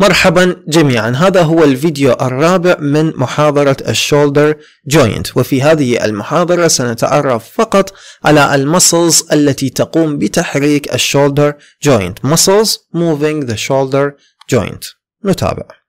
مرحبا جميعا هذا هو الفيديو الرابع من محاضرة الشولدر جوينت وفي هذه المحاضرة سنتعرف فقط على المسلز التي تقوم بتحريك الشولدر جوينت muscles moving the shoulder joint نتابع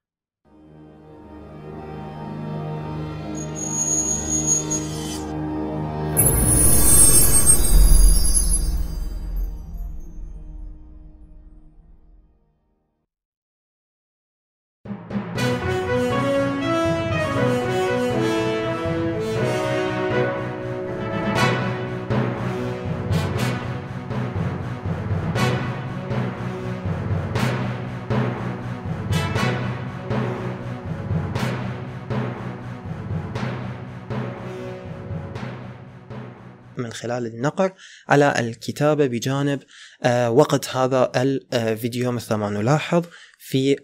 من خلال النقر على الكتابة بجانب آه، وقت هذا الفيديو مثل ما نلاحظ في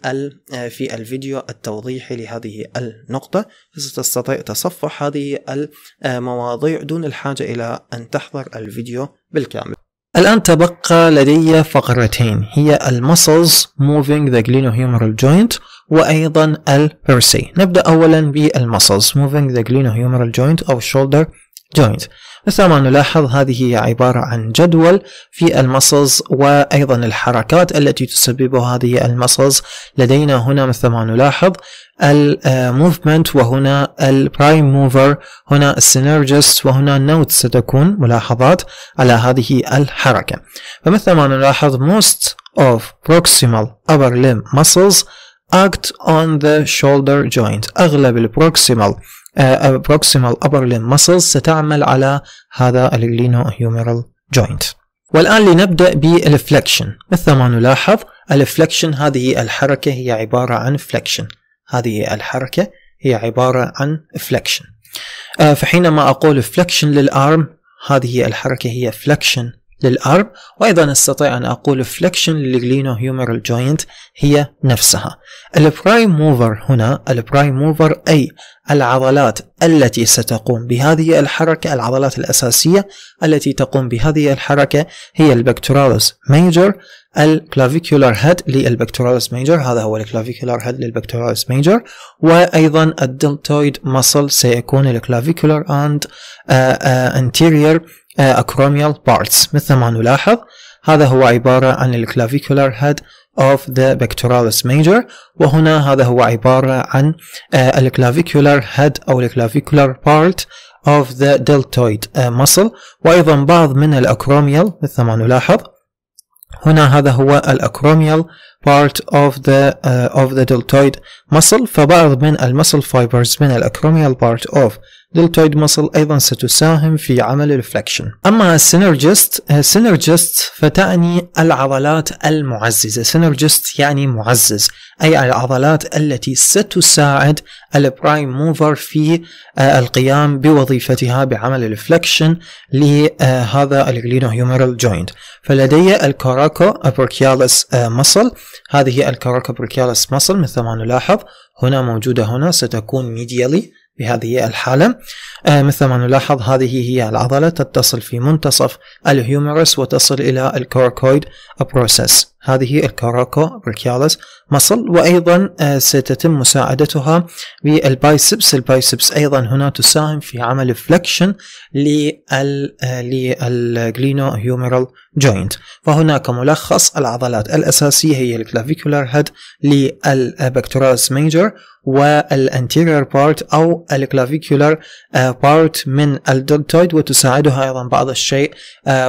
آه، في الفيديو التوضيحي لهذه النقطة ستستطيع تصفح هذه المواضيع دون الحاجة إلى أن تحضر الفيديو بالكامل الآن تبقى لدي فقرتين هي المسلز ذا جلينو glenohumeral joint وأيضا البيرسي نبدأ أولا بالمسلز ذا جلينو glenohumeral joint أو shoulder joint مثل ما نلاحظ هذه هي عبارة عن جدول في المسلز وأيضا الحركات التي تسببها هذه المسلز لدينا هنا مثل ما نلاحظ الموفمنت آه، وهنا البرايم موفر هنا السينرجست وهنا نوت ستكون ملاحظات على هذه الحركة فمثل ما نلاحظ most of proximal upper limb muscles act on the shoulder joint أغلب البروكسيمال Uh, proximal upper limb muscles ستعمل على هذا اللينو هيوميرال جوينت والآن لنبدأ بالفلكشن مثل ما نلاحظ الفلكشن هذه الحركة هي عبارة عن فلكشن هذه الحركة هي عبارة عن فلكشن uh, فحينما أقول فلكشن للأرم هذه الحركة هي فلكشن للأرب وأيضا أستطيع أن أقول فليكشن للجلينو هيومرال جوينت هي نفسها البرايم موفر هنا البرايم موفر أي العضلات التي ستقوم بهذه الحركة العضلات الأساسية التي تقوم بهذه الحركة هي البكتورالوس ميجور الكلافيكولار هيد للبكتورالس ميجر هذا هو الكلافيكولار هيد للبكتورالس ميجر وايضا الدلتويد مسل سيكون الكلافيكولار اند انتيرير اكروميال بارتس مثل ما نلاحظ هذا هو عبارة عن الكلافيكولار هيد of the pectoralis major وهنا هذا هو عبارة عن آه، الكلافيكولار head أو الكلافيكولار part of the deltoid آه، muscle وأيضا بعض من الأكروميال مثل ما نلاحظ هنا هذا هو الاكروميال part of the uh, of the deltoid muscle فبعض من المسل fibers من الاكروميال part of دلتويد muscle أيضا ستساهم في عمل الفلكشن أما السينرجست السينرجست آه، فتعني العضلات المعززة سينرجست يعني معزز أي العضلات التي ستساعد البرايم موفر في آه، القيام بوظيفتها بعمل الفلكشن لهذا الجلينو هيومرال جوينت فلدي الكاراكو بركيالس مصل هذه الكاراكو بركيالس مصل مثل ما نلاحظ هنا موجودة هنا ستكون ميديالي بهذه الحالة آه، مثل ما نلاحظ هذه هي العضلة تتصل في منتصف الهيومرس وتصل إلى الكوركويد بروسيس هذه الكاراكو بركيالس مصل وأيضا آه، ستتم مساعدتها بالبايسبس البايسبس أيضا هنا تساهم في عمل فلكشن للجلينو هيوميرال جوينت فهناك ملخص العضلات الأساسية هي الكلافيكولار هيد للبكتوراس ميجر والانتيرير بارت او الكلافيكولار آه، بارت من الدلتويد وتساعدها ايضا بعض الشيء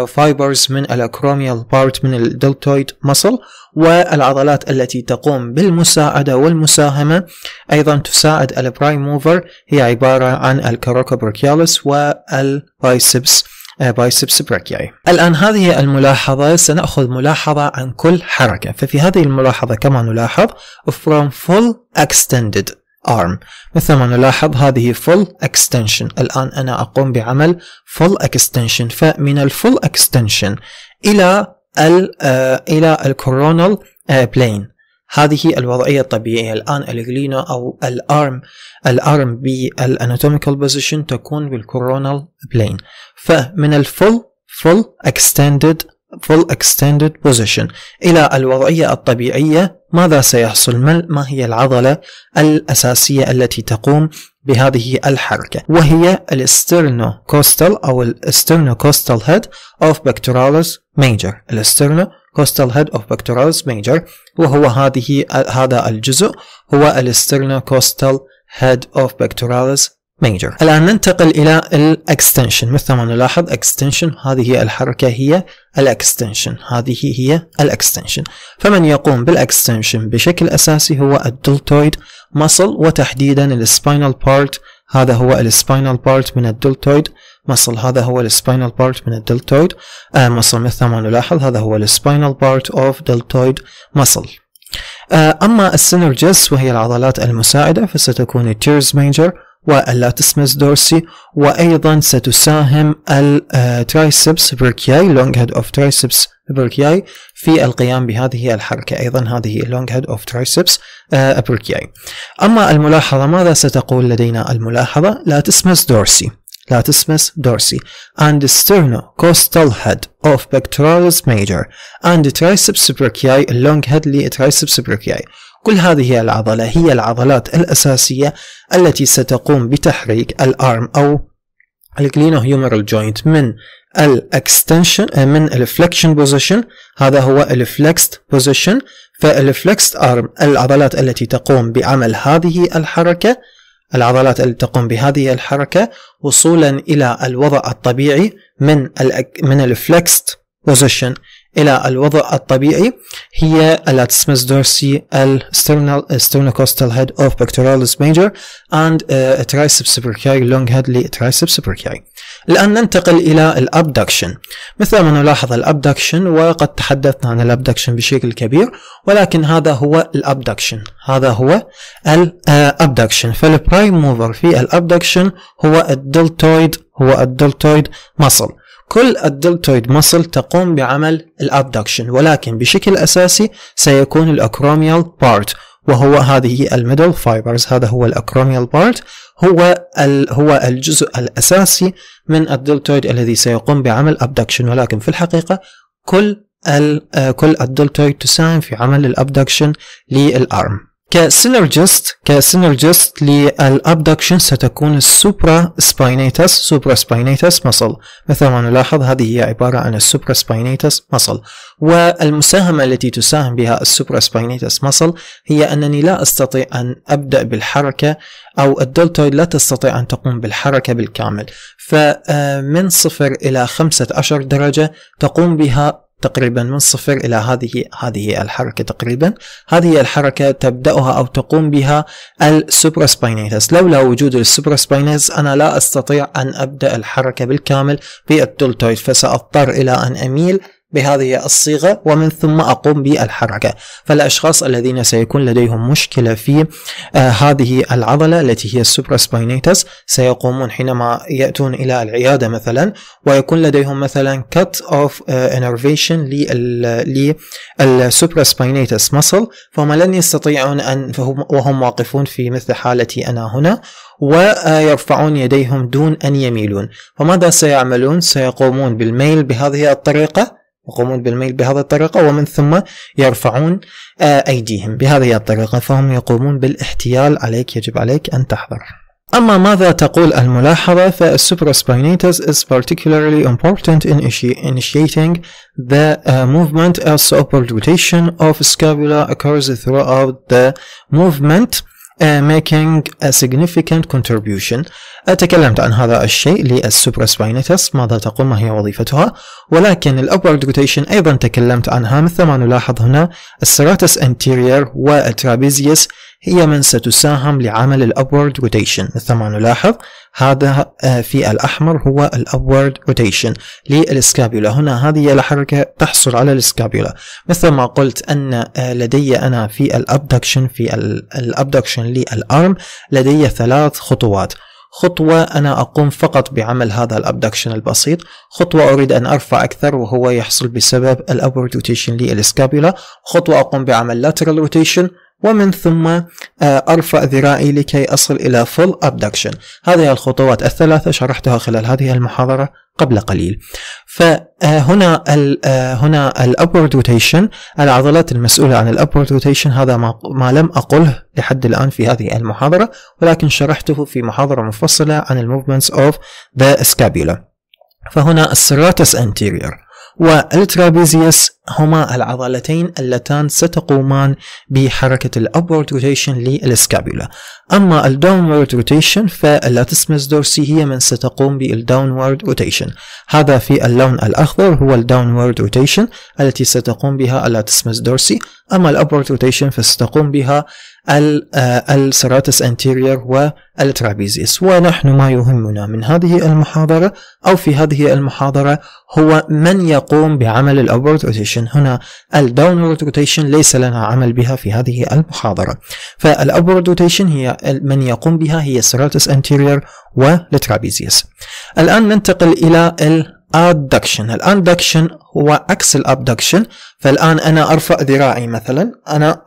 فايبرز آه، من الاكروميال بارت من الدلتويد مصل الفصل والعضلات التي تقوم بالمساعدة والمساهمة أيضا تساعد البرايم موفر هي عبارة عن الكاروكا بركيالس والبايسبس آه، بايسبس براكياي الآن هذه الملاحظة سنأخذ ملاحظة عن كل حركة ففي هذه الملاحظة كما نلاحظ from full extended arm مثل ما نلاحظ هذه full extension الآن أنا أقوم بعمل full extension فمن الفول extension إلى آه، إلى الكورونال بلين آه، هذه الوضعية الطبيعية الآن الجلينا أو الأرم الأرم بالاناتوميكال بوزيشن تكون بالكورونال بلين فمن الفول فول اكستندد فول اكستندد بوزيشن إلى الوضعية الطبيعية ماذا سيحصل ما هي العضلة الأساسية التي تقوم بهذه الحركة وهي الاسترنو كوستال أو الاسترنو كوستال هيد أوف بكتورالس ميجر الاسترنو كوستال هيد أوف بكتورالس ميجر وهو هذه هذا الجزء هو الاسترنو كوستال هيد أوف بكتورالس ميجر الآن ننتقل إلى الاكستنشن مثل ما نلاحظ اكستنشن هذه الحركة هي الاكستنشن هذه هي الاكستنشن فمن يقوم بالاكستنشن بشكل أساسي هو الدلتويد مصل وتحديدا السباينال بارت هذا هو السباينال بارت من الدلتويد مصل هذا هو السباينال بارت من الدلتويد آه مثل ما نلاحظ هذا هو السباينال بارت اوف دلتويد مصل أما السينرجس وهي العضلات المساعدة فستكون التيرز ميجر واللاتسمس دورسي وأيضا ستساهم الترايسبس بركياي لونج هيد اوف ترايسبس ابركياي في القيام بهذه الحركة أيضا هذه long head of triceps ابركياي آه، أما الملاحظة ماذا ستقول لدينا الملاحظة لا تسمس دورسي لا تسمس دورسي and costal head of pectoralis major and triceps ابركياي long head لترايسبس ابركياي كل هذه العضلة هي العضلات الأساسية التي ستقوم بتحريك الأرم أو الكلينو هيومرال جوينت من الاكستنشن آه، من الفلكشن بوزيشن هذا هو الفلكست بوزيشن فالفلكست ارم العضلات التي تقوم بعمل هذه الحركه العضلات التي تقوم بهذه الحركه وصولا الى الوضع الطبيعي من من الفلكست بوزيشن الى الوضع الطبيعي هي الاتسمس دورسي السترونوكوستال هيد اوف pectoralis major and ترايسبس آه، triceps لونج long head لtriceps supercari الآن ننتقل إلى الأبدكشن مثل ما نلاحظ الأبدكشن وقد تحدثنا عن الأبدكشن بشكل كبير ولكن هذا هو الأبدكشن هذا هو الأبدكشن آه، فالبرايم موفر في الأبدكشن هو الدلتويد هو الدلتويد مصل كل الدلتويد مصل تقوم بعمل الأبدكشن ولكن بشكل أساسي سيكون الأكروميال بارت وهو هذه الميدل فايبرز هذا هو الاكرونيال بارت هو هو الجزء الاساسي من الدلتويد الذي سيقوم بعمل ابدكشن ولكن في الحقيقه كل ال آه، كل الدلتويد تساهم في عمل الابدكشن للارم كسينرجست كسينرجست للابدكشن ستكون السوبرا سباينيتس سوبرا سباينيتس مصل مثل ما نلاحظ هذه هي عبارة عن السوبرا سباينيتس مصل والمساهمة التي تساهم بها السوبرا سباينيتس مصل هي أنني لا أستطيع أن أبدأ بالحركة أو الدلتويد لا تستطيع أن تقوم بالحركة بالكامل فمن آه، صفر إلى خمسة عشر درجة تقوم بها تقريبا من صفر إلى هذه هذه الحركة تقريبا هذه الحركة تبدأها أو تقوم بها سباينيتس لولا وجود سباينيتس أنا لا أستطيع أن أبدأ الحركة بالكامل في التولتويد فسأضطر إلى أن أميل بهذه الصيغة ومن ثم أقوم بالحركة فالأشخاص الذين سيكون لديهم مشكلة في آه، هذه العضلة التي هي السوبراسباينيتس سيقومون حينما يأتون إلى العيادة مثلا ويكون لديهم مثلا cut of آه، innervation للسوبراسباينيتس مصل فهم لن يستطيعون أن وهم واقفون في مثل حالتي أنا هنا ويرفعون يديهم دون أن يميلون فماذا سيعملون؟ سيقومون بالميل بهذه الطريقة يقومون بالميل بهذه الطريقة ومن ثم يرفعون آه، أيديهم بهذه الطريقة فهم يقومون بالاحتيال عليك يجب عليك أن تحذر أما ماذا تقول الملاحظة فالسوبراسباينيتس is particularly important in initiating the uh, movement as the upward rotation of scapula occurs throughout the movement آه، making a significant contribution تكلمت عن هذا الشيء سباينيتس ماذا تقوم ما هي وظيفتها ولكن الأبورد روتيشن أيضا تكلمت عنها مثل ما نلاحظ هنا السراتس انتيرير والترابيزيس هي من ستساهم لعمل الأبورد روتيشن مثل ما نلاحظ هذا آه، في الأحمر هو الأبورد روتيشن للسكابيولا هنا هذه الحركة تحصل على السكابيولا مثل ما قلت أن آه، لدي أنا في الأبدكشن في الأبدكشن للأرم لدي ثلاث خطوات خطوة أنا أقوم فقط بعمل هذا الأبدكشن البسيط خطوة أريد أن أرفع أكثر وهو يحصل بسبب الأبورد روتيشن للسكابيولا خطوة أقوم بعمل lateral روتيشن ومن ثم آه، أرفع ذراعي لكي أصل إلى full abduction هذه الخطوات الثلاثة شرحتها خلال هذه المحاضرة قبل قليل فهنا آه، ال آه، هنا الابورد روتيشن العضلات المسؤولة عن الابورد روتيشن هذا ما لم أقله لحد الآن في هذه المحاضرة ولكن شرحته في محاضرة مفصلة عن الموفمنتس اوف ذا سكابيولا فهنا السراتس anterior والترابيزيوس هما العضلتين اللتان ستقومان بحركة الأبورد روتيشن للسكابولا أما الداونورد روتيشن فاللاتسمس دورسي هي من ستقوم بالداونورد روتيشن هذا في اللون الأخضر هو الداونورد روتيشن التي ستقوم بها اللاتسمس دورسي أما الأبورد روتيشن فستقوم بها السراتس انتيريور والترابيزيس ونحن ما يهمنا من هذه المحاضرة أو في هذه المحاضرة هو من يقوم بعمل الأبورد روتيشن روتيشن هنا الداونورد روتيشن ليس لنا عمل بها في هذه المحاضرة فالأبورد روتيشن هي من يقوم بها هي السيراتس انتيريور والترابيزيوس الآن ننتقل إلى الادكشن الادكشن هو عكس الابدكشن فالآن أنا أرفع ذراعي مثلا أنا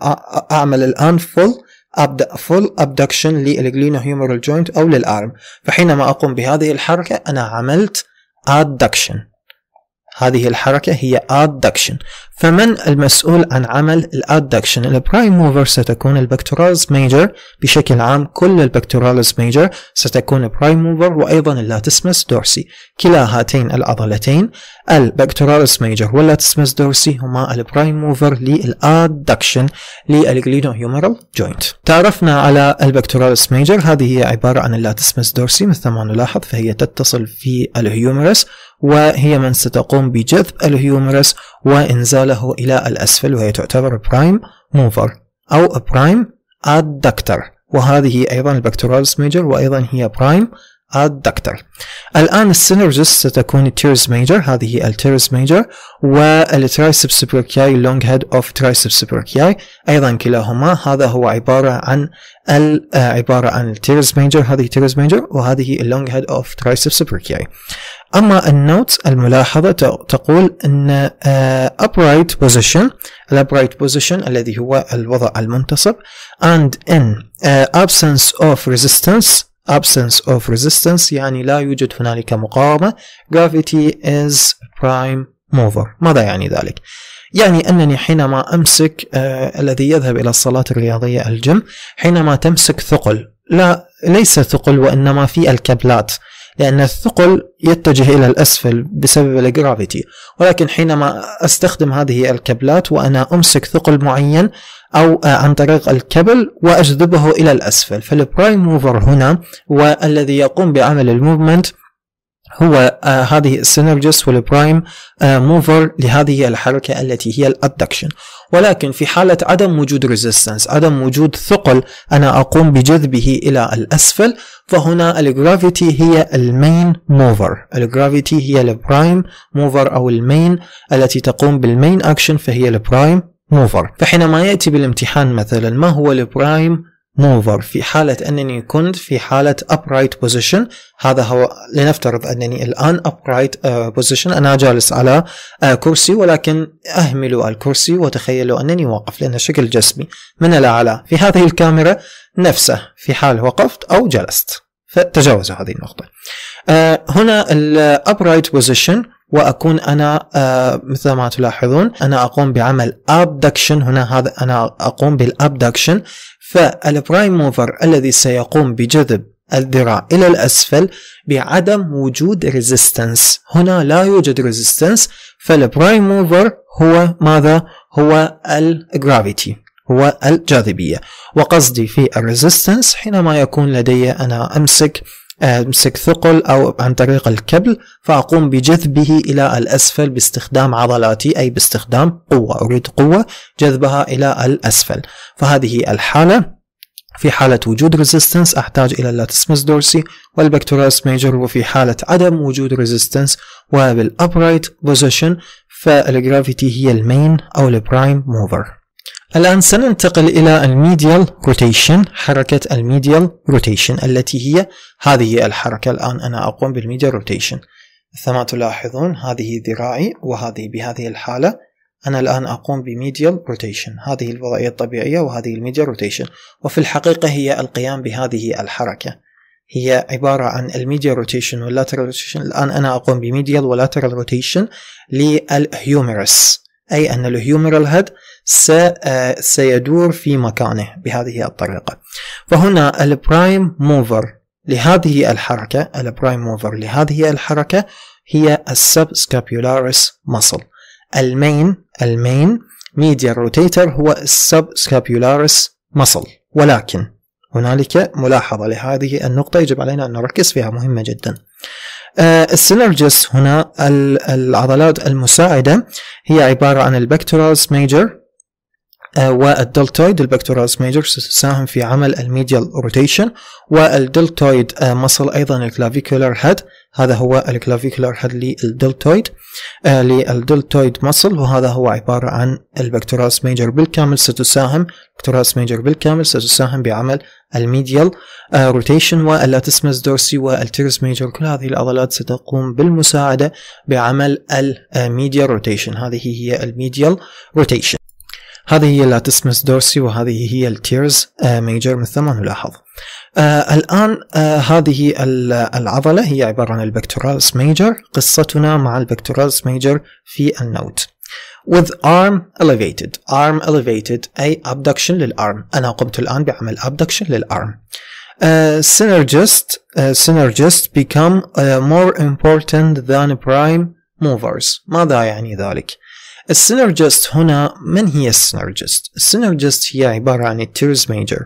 أعمل الآن فول ابدا فول ابدكشن للجلينو هيومرال جوينت او للارم فحينما اقوم بهذه الحركه انا عملت ادكشن هذه الحركة هي adduction فمن المسؤول عن عمل الادكشن البرايم موفر ستكون البكتورالز ميجر بشكل عام كل البكتورالز ميجر ستكون برايم موفر وايضا اللاتسمس دورسي كلا هاتين العضلتين البكتورالز ميجر واللاتسمس دورسي هما البرايم موفر للادكشن للجليدو هيومرال جوينت تعرفنا على البكتورالز ميجر هذه هي عبارة عن اللاتسمس دورسي مثل ما نلاحظ فهي تتصل في الهيومرس وهي من ستقوم بجذب الهيومرس وإنزاله إلى الأسفل وهي تعتبر برايم موفر أو برايم أدكتر وهذه أيضا البكتورالس ميجر وأيضا هي برايم أدكتر الآن السينرجس ستكون التيرز ميجر هذه التيرز ميجر والترايسبس سبركياي لونج هيد اوف ترايسبس سبركياي أيضا كلاهما هذا هو عبارة عن آه، عبارة عن التيرز ميجر هذه تيرز ميجر وهذه اللونج هيد اوف ترايسبس سبركياي أما النوت الملاحظة تقول أن آه، upright position upright position الذي هو الوضع المنتصب and in آه، absence of resistance absence of resistance يعني لا يوجد هنالك مقاومة gravity is prime mover ماذا يعني ذلك؟ يعني أنني حينما أمسك آه الذي يذهب إلى الصالات الرياضية الجيم حينما تمسك ثقل لا ليس ثقل وإنما في الكبلات لأن الثقل يتجه إلى الأسفل بسبب الجرافيتي ولكن حينما أستخدم هذه الكبلات وأنا أمسك ثقل معين أو عن طريق الكبل وأجذبه إلى الأسفل فالبرايم موفر هنا والذي يقوم بعمل الموفمنت هو آه هذه السينرجس والبرايم آه موفر لهذه الحركة التي هي الادكشن ولكن في حالة عدم وجود ريزيستنس عدم وجود ثقل أنا أقوم بجذبه إلى الأسفل فهنا الجرافيتي هي المين موفر الجرافيتي هي البرايم موفر أو المين التي تقوم بالمين أكشن فهي البرايم موفر فحينما يأتي بالامتحان مثلا ما هو البرايم موفر في حالة أنني كنت في حالة upright position هذا هو لنفترض أنني الآن upright آه، position أنا جالس على آه، كرسي ولكن أهملوا الكرسي وتخيلوا أنني واقف لأن شكل جسمي من الأعلى في هذه الكاميرا نفسه في حال وقفت أو جلست فتجاوز هذه النقطة آه، هنا ال upright position واكون انا مثل ما تلاحظون انا اقوم بعمل abduction هنا هذا انا اقوم بالabduction فالبرايم موفر الذي سيقوم بجذب الذراع إلى الأسفل بعدم وجود ريزيستنس هنا لا يوجد ريزيستنس فالبرايم موفر هو ماذا؟ هو الجرافيتي هو الجاذبية وقصدي في الريزيستنس حينما يكون لدي أنا أمسك امسك ثقل او عن طريق الكبل فاقوم بجذبه الى الاسفل باستخدام عضلاتي اي باستخدام قوه اريد قوه جذبها الى الاسفل فهذه الحاله في حالة وجود ريزيستنس أحتاج إلى اللاتسمس دورسي والبكتوراس ميجر وفي حالة عدم وجود ريزيستنس وبالأبرايت بوزيشن فالجرافيتي هي المين أو البرايم موفر الآن سننتقل إلى الميديال روتيشن حركة الميديال روتيشن التي هي هذه الحركة الآن أنا أقوم بالميديال روتيشن كما تلاحظون هذه ذراعي وهذه بهذه الحالة أنا الآن أقوم بميديال روتيشن هذه الوضعية الطبيعية وهذه الميديال روتيشن وفي الحقيقة هي القيام بهذه الحركة هي عبارة عن الميديال روتيشن واللاترال روتيشن الآن أنا أقوم بميديال ولاترال روتيشن للهيومرس أي أن الهيومرال هيد آه، سيدور في مكانه بهذه الطريقة فهنا البرايم موفر لهذه الحركة البرايم موفر لهذه الحركة هي السب سكابيولاريس المين المين ميديا روتيتر هو السب سكابيولاريس ولكن هنالك ملاحظة لهذه النقطة يجب علينا أن نركز فيها مهمة جدا آه، السينرجس هنا العضلات المساعدة هي عبارة عن البكتورالس ميجر آه، والدلتويد البكتورالس ميجر تساهم في عمل الميديال روتيشن والدلتويد آه، مصل أيضا الكلافيكولار هيد هذا هو الكلافيكولار هيد للدلتويد آه، للدلتويد مصل وهذا هو عبارة عن البكتورالس ميجر بالكامل ستساهم البكتورالس ميجر بالكامل ستساهم بعمل الميديال روتيشن واللاتسمس دورسي والتيرس ميجر كل هذه العضلات ستقوم بالمساعدة بعمل الميديال روتيشن هذه هي الميديال روتيشن هذه هي لاتسمس دورسي وهذه هي التيرز آه، من جرم ما نلاحظ آه الآن آه هذه العضلة هي عبارة عن البكتورالس ميجر قصتنا مع البكتورالس ميجر في النوت with arm elevated arm elevated أي abduction للأرم أنا قمت الآن بعمل abduction للأرم آه، Uh, synergist uh, synergist become uh, more important than prime movers ماذا يعني ذلك؟ السينرجست هنا من هي السينرجست؟ السينرجست هي عبارة عن التيرز ميجر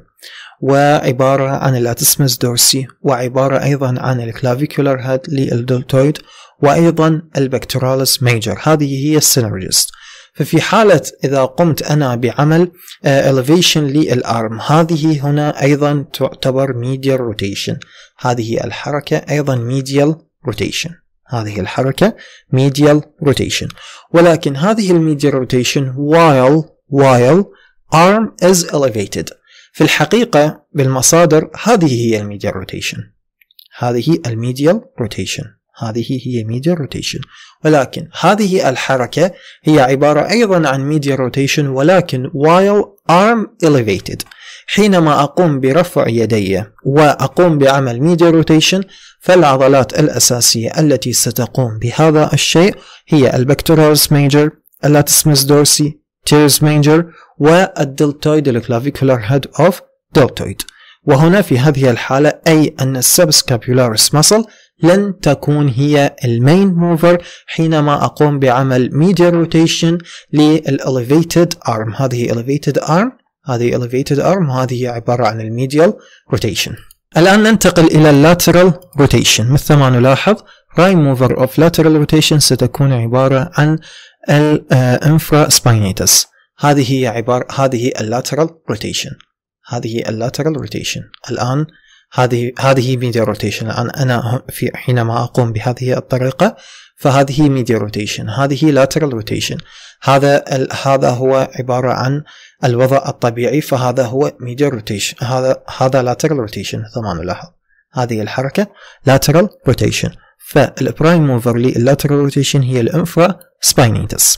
وعبارة عن الاتسمس دورسي وعبارة أيضا عن الكلافيكولر هاد للدولتويد وأيضا البكتورالس ميجر هذه هي السينرجست ففي حالة إذا قمت أنا بعمل آه، elevation للأرم هذه هنا أيضا تعتبر medial rotation هذه الحركة أيضا medial rotation هذه الحركة medial rotation ولكن هذه الميديال rotation while while arm is elevated في الحقيقة بالمصادر هذه هي الميديال rotation هذه الميديال rotation هذه هي ميديال روتيشن ولكن هذه الحركة هي عبارة أيضا عن ميديال روتيشن ولكن while arm elevated حينما أقوم برفع يدي وأقوم بعمل ميديا روتيشن فالعضلات الأساسية التي ستقوم بهذا الشيء هي البكتورالس ميجر اللاتسمس دورسي تيرز ميجر والدلتويد الكلافيكولار هيد أوف دلتويد وهنا في هذه الحالة أي أن السبسكابيولارس مسل لن تكون هي المين موفر حينما أقوم بعمل ميديا روتيشن للإليفيتد أرم هذه إليفيتد أرم هذه elevated arm وهذه هي عبارة عن الميديال rotation الآن ننتقل إلى lateral rotation مثل ما نلاحظ prime mover of lateral rotation ستكون عبارة عن الانفرا آه، spinatus هذه هي عبارة هذه lateral rotation هذه lateral rotation الآن هذه هذه ميديا روتيشن الآن أنا في حينما أقوم بهذه الطريقة فهذه ميديا روتيشن هذه لاترال روتيشن هذا هذا هو عبارة عن الوضع الطبيعي فهذا هو ميديال روتيشن هذا هذا لاترال روتيشن ثم نلاحظ هذه الحركه لاترال روتيشن فالبرايم موفر لللاترال روتيشن هي الانفرا سباينيتس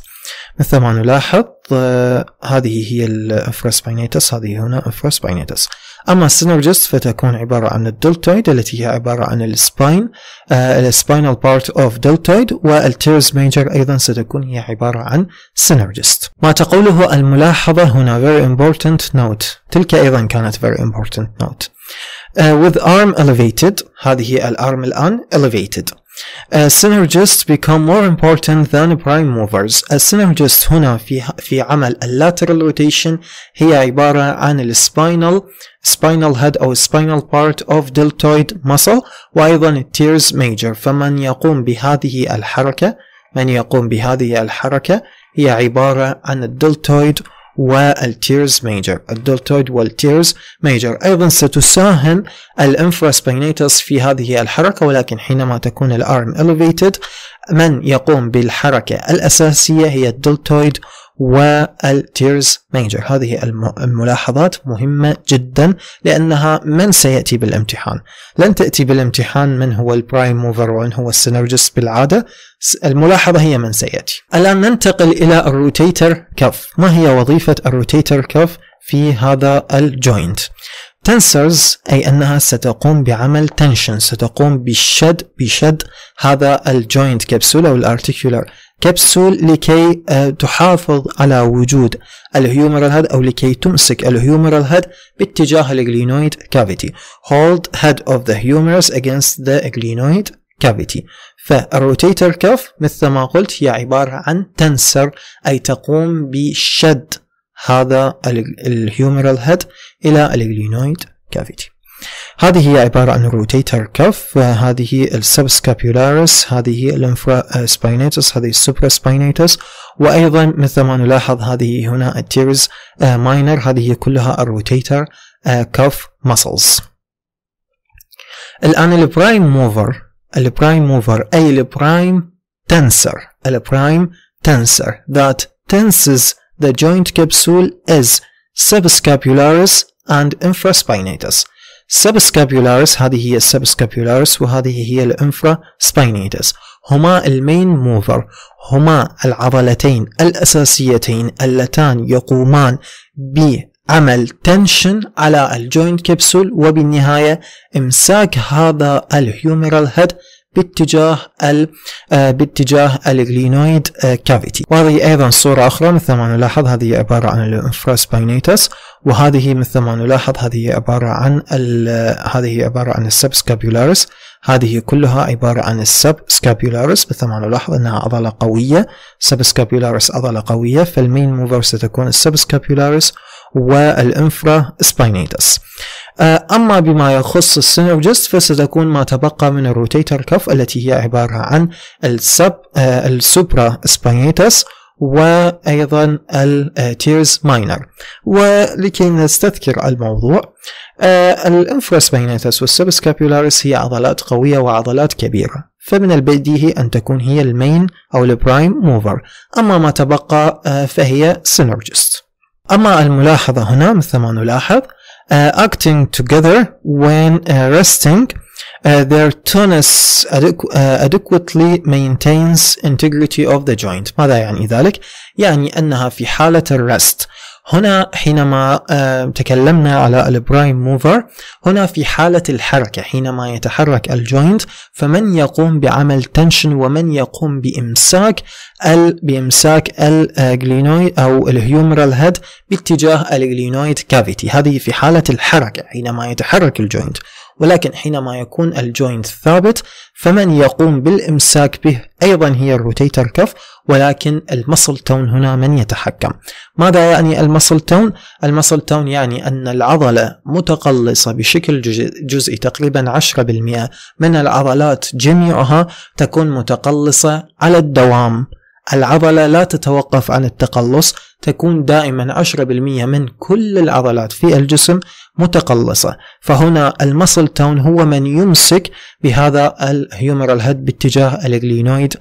مثل ما نلاحظ آه، هذه هي الانفرا سباينيتس هذه هنا انفرا سباينيتس أما السينرجست فتكون عبارة عن الدلتويد التي هي عبارة عن السباين آه، السباينال بارت أوف دلتويد والتيرز ميجر أيضا ستكون هي عبارة عن سينرجست ما تقوله الملاحظة هنا very important note تلك أيضا كانت very important note uh, with arm elevated هذه الأرم الآن elevated Uh, synergists become more important than prime movers. السينرجست هنا في في عمل lateral rotation هي عبارة عن السباينال spinal spinal head أو spinal part of deltoid muscle وأيضا tears major فمن يقوم بهذه الحركة من يقوم بهذه الحركة هي عبارة عن الدلتويد والتيرز ميجر الدلتويد والتيرز ميجر أيضا ستساهم الانفراسبينيتس في هذه الحركة ولكن حينما تكون الارم elevated من يقوم بالحركة الأساسية هي الدلتويد والتيرز مانجر هذه الملاحظات مهمة جدا لأنها من سيأتي بالامتحان لن تأتي بالامتحان من هو البرايم موفر ومن هو السينرجست بالعادة الملاحظة هي من سيأتي الآن ننتقل إلى الروتيتر كف ما هي وظيفة الروتيتر كف في هذا الجوينت تنسرز أي أنها ستقوم بعمل تنشن ستقوم بشد بشد هذا الجوينت كبسولة والارتيكولار كبسول لكي آه، تحافظ على وجود الهيومرال هيد أو لكي تمسك الهيومرال هيد باتجاه الجلينويد كافيتي hold head of the humerus against the glenoid cavity فالروتيتر كف مثل ما قلت هي عبارة عن تنسر أي تقوم بشد هذا الهيومرال هيد إلى الجلينويد كافيتي هذه هي عبارة عن روتيتر كف هذه السبسكابيولاريس هذه الانفرا سباينيتس هذه السوبرا سباينيتس وأيضا مثل ما نلاحظ هذه هنا التيرز ماينر هذه كلها الروتيتر كف آه، muscles الآن البرايم موفر البرايم موفر أي البرايم تنسر البرايم تنسر that tenses the joint capsule is subscapularis and infraspinatus subscapularis هذه هي subscapularis وهذه هي الانفرا سباينيتس هما المين موفر هما العضلتين الأساسيتين اللتان يقومان بعمل تنشن على الجوينت كبسول وبالنهاية إمساك هذا الهيوميرال هيد باتجاه ال آه، باتجاه الجلينويد آه، كافيتي وهذه ايضا صوره اخرى مثل ما نلاحظ هذه عباره عن الانفراسباينيتس وهذه مثل ما نلاحظ هذه عباره عن آه، هذه عباره عن السبسكابيولاريس هذه كلها عبارة عن السب سكابيولاريس مثل ما نلاحظ أنها عضلة قوية سب سكابيولاريس عضلة قوية فالمين موفر ستكون السب سكابيولاريس والانفرا سباينيتس آه، أما بما يخص السينرجست فستكون ما تبقى من الروتيتر كف التي هي عبارة عن السب آه، السوبرا سباينيتس وأيضا التيرز آه، ماينر ولكي نستذكر الموضوع الانفراسبايناتس والسبسكابيولاريس هي عضلات قوية وعضلات كبيرة فمن البديهي أن تكون هي المين أو البرايم موفر أما ما تبقى فهي سينرجست أما الملاحظة هنا مثل ما نلاحظ Uh, acting together when uh, resting, uh, their tonus adequ adequately maintains integrity of the joint ماذا يعني ذلك؟ يعني أنها في حالة الرست هنا حينما آه، تكلمنا على البرايم موفر هنا في حالة الحركة حينما يتحرك الجوينت فمن يقوم بعمل تنشن ومن يقوم بإمساك ال بإمساك الجلينويد أو الهيومرال هيد باتجاه الجلينويد كافيتي هذه في حالة الحركة حينما يتحرك الجوينت ولكن حينما يكون الجوينت ثابت فمن يقوم بالإمساك به أيضا هي الروتيتر كف ولكن المسل تون هنا من يتحكم ماذا يعني المسل تون؟ المسل تون يعني أن العضلة متقلصة بشكل جزئي تقريبا 10% من العضلات جميعها تكون متقلصة على الدوام العضلة لا تتوقف عن التقلص تكون دائما 10% من كل العضلات في الجسم متقلصة فهنا المسل تون هو من يمسك بهذا الهيومرال هيد باتجاه الاغلينويد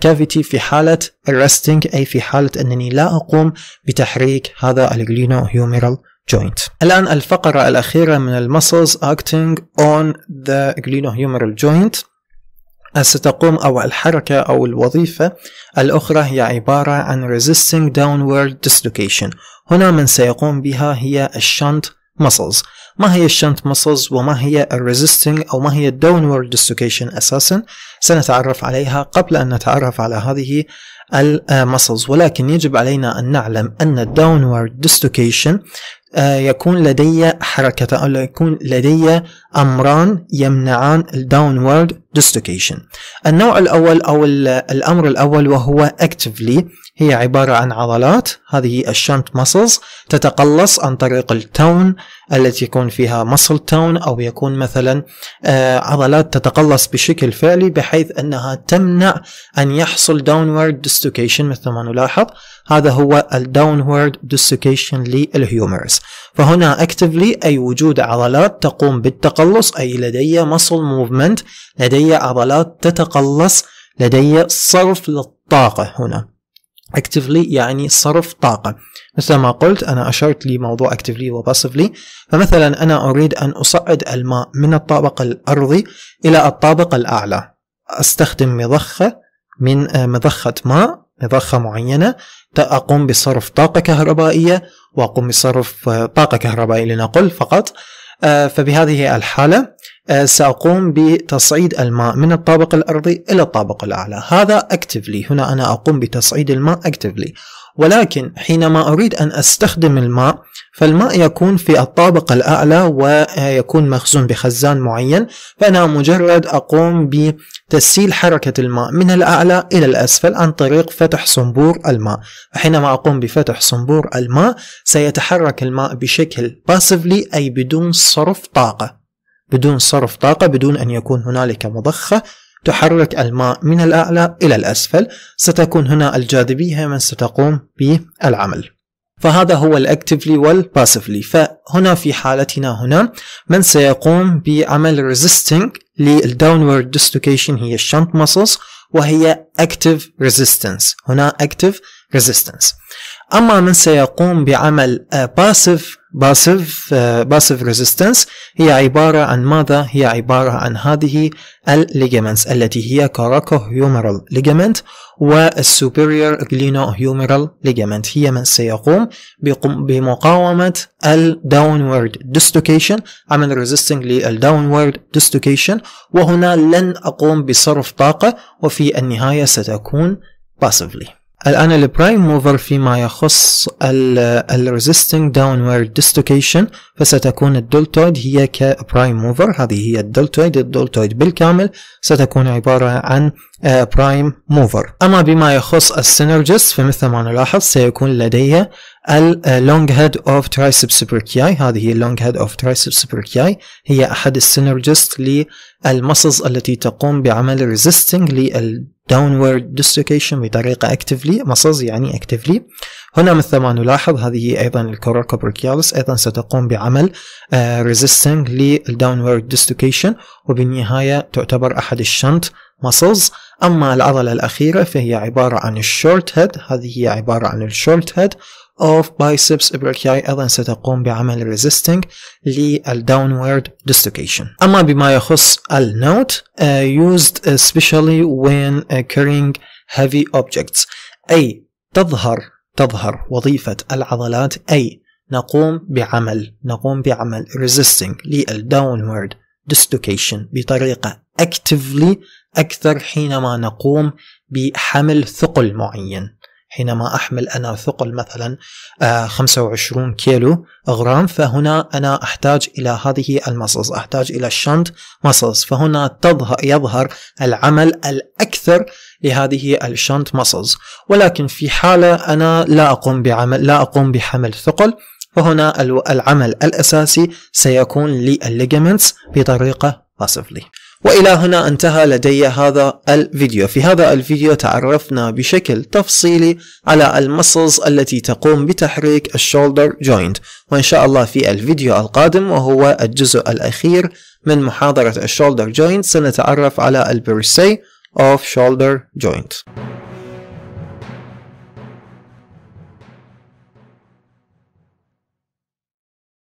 كافيتي آه، في حالة الرستنج أي في حالة أنني لا أقوم بتحريك هذا الاغلينو هيومرال joint. الآن الفقرة الأخيرة من المسلز acting on the glenohumeral joint ستقوم أو الحركة أو الوظيفة الأخرى هي عبارة عن resisting downward dislocation هنا من سيقوم بها هي الشنت muscles ما هي الشنت muscles وما هي الريزستنج أو ما هي downward dislocation أساسا سنتعرف عليها قبل أن نتعرف على هذه المسلز آه، ولكن يجب علينا أن نعلم أن الداونورد dislocation آه، يكون لدي حركة أو يكون لدي أمران يمنعان downward dislocation النوع الأول أو الأمر الأول وهو actively هي عبارة عن عضلات هذه الشنت muscles تتقلص عن طريق التون التي يكون فيها muscle تون أو يكون مثلا آه، عضلات تتقلص بشكل فعلي بحيث أنها تمنع أن يحصل downward dislocation مثل ما نلاحظ هذا هو downward dislocation للهيومرس فهنا اكتفلي أي وجود عضلات تقوم بالتقلص أي لدي muscle movement لدي عضلات تتقلص لدي صرف للطاقة هنا actively يعني صرف طاقة مثل ما قلت أنا أشرت لموضوع actively وباسفلي فمثلا أنا أريد أن أصعد الماء من الطابق الأرضي إلى الطابق الأعلى أستخدم مضخة من آه، مضخة ماء بضخة معينة أقوم بصرف طاقة كهربائية وأقوم بصرف آه، طاقة كهربائية لنقل فقط آه، فبهذه الحالة آه، سأقوم بتصعيد الماء من الطابق الأرضي إلى الطابق الأعلى هذا actively هنا أنا أقوم بتصعيد الماء actively ولكن حينما أريد أن أستخدم الماء فالماء يكون في الطابق الأعلى ويكون مخزون بخزان معين فأنا مجرد أقوم بتسهيل حركة الماء من الأعلى إلى الأسفل عن طريق فتح صنبور الماء حينما أقوم بفتح صنبور الماء سيتحرك الماء بشكل باسفلي أي بدون صرف طاقة بدون صرف طاقة بدون أن يكون هنالك مضخة تحرك الماء من الأعلى إلى الأسفل ستكون هنا الجاذبية من ستقوم بالعمل فهذا هو الاكتفلي والباسفلي فهنا في حالتنا هنا من سيقوم بعمل ريزيستنج للداونورد ديستوكيشن هي الشنط muscles وهي اكتف ريزيستنس هنا اكتف ريزيستنس أما من سيقوم بعمل باسف باسيف باسيف ريزيستنس هي عبارة عن ماذا؟ هي عبارة عن هذه الليجمنتس التي هي كاراكو هيومرال ليجمنت والسوبيريور جلينو هيومرال ليجمنت هي من سيقوم بمقاومة الداونورد ديستوكيشن عمل ريزيستنج للداونورد ديستوكيشن وهنا لن أقوم بصرف طاقة وفي النهاية ستكون باسفلي الآن البرايم موفر فيما يخص الريزستنج داونورد ديستوكيشن فستكون الدلتويد هي كبرايم موفر هذه هي الدلتويد الدلتويد بالكامل ستكون عبارة عن برايم آه، موفر أما بما يخص السينرجس فمثل ما نلاحظ سيكون لدي اللونج هيد اوف ترايسب بركياي هذه هي اللونج هيد اوف ترايسب بركياي هي أحد السينرجست للمسلز التي تقوم بعمل ريزيستنج للداونورد ديستوكيشن بطريقة اكتفلي مسلز يعني اكتفلي هنا مثل ما نلاحظ هذه أيضا الكورال كوبريكيالس أيضا ستقوم بعمل ريزيستنج للداونورد ديستوكيشن وبالنهاية تعتبر أحد الشنت ماسلز أما العضلة الأخيرة فهي عبارة عن الشورت هيد هذه هي عبارة عن الشورت هيد اوف بايسبس ابريكياي أيضا ستقوم بعمل ريزيستنج للداونورد dislocation أما بما يخص النوت يوزد سبيشالي وين كارينج هيفي اوبجكتس أي تظهر تظهر وظيفة العضلات أي نقوم بعمل نقوم بعمل resisting للdownward dislocation بطريقة actively أكثر حينما نقوم بحمل ثقل معين حينما أحمل أنا ثقل مثلا 25 آه، كيلو غرام فهنا أنا أحتاج إلى هذه المصص أحتاج إلى الشنط مصص فهنا تظهر يظهر العمل الأكثر لهذه الشنط مصص ولكن في حالة أنا لا أقوم بعمل لا أقوم بحمل ثقل فهنا العمل الأساسي سيكون للليجمنتس بطريقة باسفلي والى هنا انتهى لدي هذا الفيديو في هذا الفيديو تعرفنا بشكل تفصيلي على المسلز التي تقوم بتحريك الشولدر جوينت وان شاء الله في الفيديو القادم وهو الجزء الاخير من محاضرة الشولدر جوينت سنتعرف على البرسي of shoulder joint